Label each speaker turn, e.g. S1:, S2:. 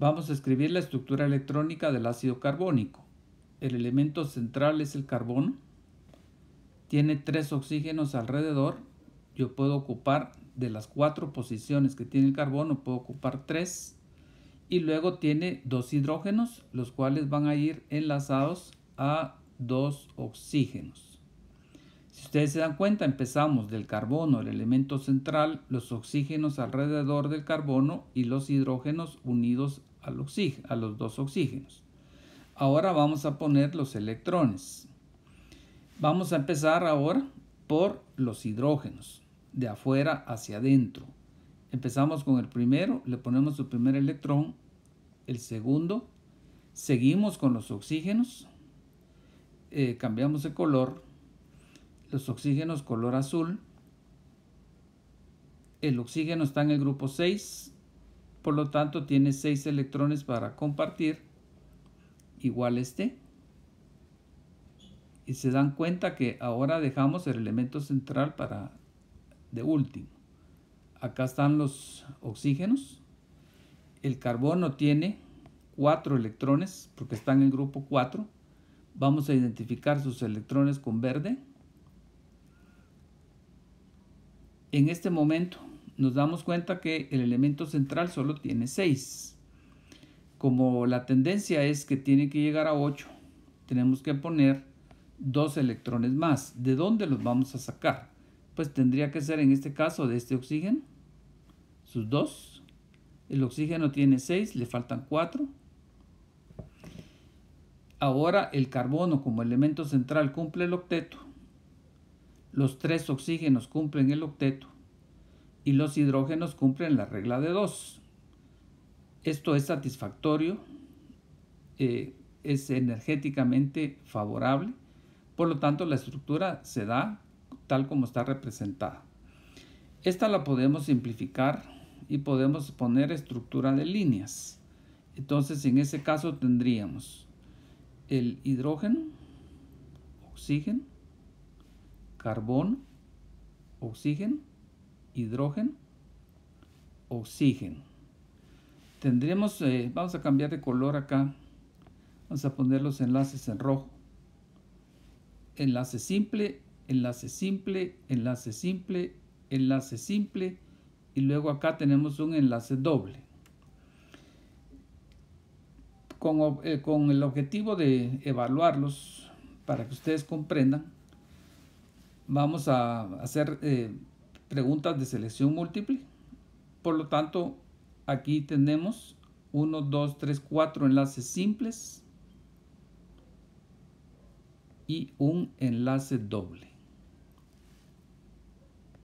S1: Vamos a escribir la estructura electrónica del ácido carbónico. El elemento central es el carbono. Tiene tres oxígenos alrededor. Yo puedo ocupar de las cuatro posiciones que tiene el carbono, puedo ocupar tres. Y luego tiene dos hidrógenos, los cuales van a ir enlazados a dos oxígenos. Si ustedes se dan cuenta, empezamos del carbono, el elemento central, los oxígenos alrededor del carbono y los hidrógenos unidos al a los dos oxígenos. Ahora vamos a poner los electrones. Vamos a empezar ahora por los hidrógenos, de afuera hacia adentro. Empezamos con el primero, le ponemos su primer electrón, el segundo, seguimos con los oxígenos, eh, cambiamos de color, los oxígenos color azul. El oxígeno está en el grupo 6, por lo tanto tiene 6 electrones para compartir, igual este. Y se dan cuenta que ahora dejamos el elemento central para de último. Acá están los oxígenos. El carbono tiene 4 electrones porque está en el grupo 4. Vamos a identificar sus electrones con verde. en este momento nos damos cuenta que el elemento central solo tiene 6. Como la tendencia es que tiene que llegar a 8, tenemos que poner dos electrones más. ¿De dónde los vamos a sacar? Pues tendría que ser en este caso de este oxígeno, sus dos. El oxígeno tiene 6, le faltan 4. Ahora el carbono como elemento central cumple el octeto los tres oxígenos cumplen el octeto y los hidrógenos cumplen la regla de 2. Esto es satisfactorio, eh, es energéticamente favorable, por lo tanto la estructura se da tal como está representada. Esta la podemos simplificar y podemos poner estructura de líneas. Entonces en ese caso tendríamos el hidrógeno, oxígeno, carbón, oxígeno, hidrógeno, oxígeno. Tendremos, eh, vamos a cambiar de color acá. Vamos a poner los enlaces en rojo. Enlace simple, enlace simple, enlace simple, enlace simple. Y luego acá tenemos un enlace doble. con eh, el objetivo de evaluarlos para que ustedes comprendan, vamos a hacer eh, preguntas de selección múltiple. Por lo tanto, aquí tenemos 1, 2, 3, 4 enlaces simples y un enlace doble.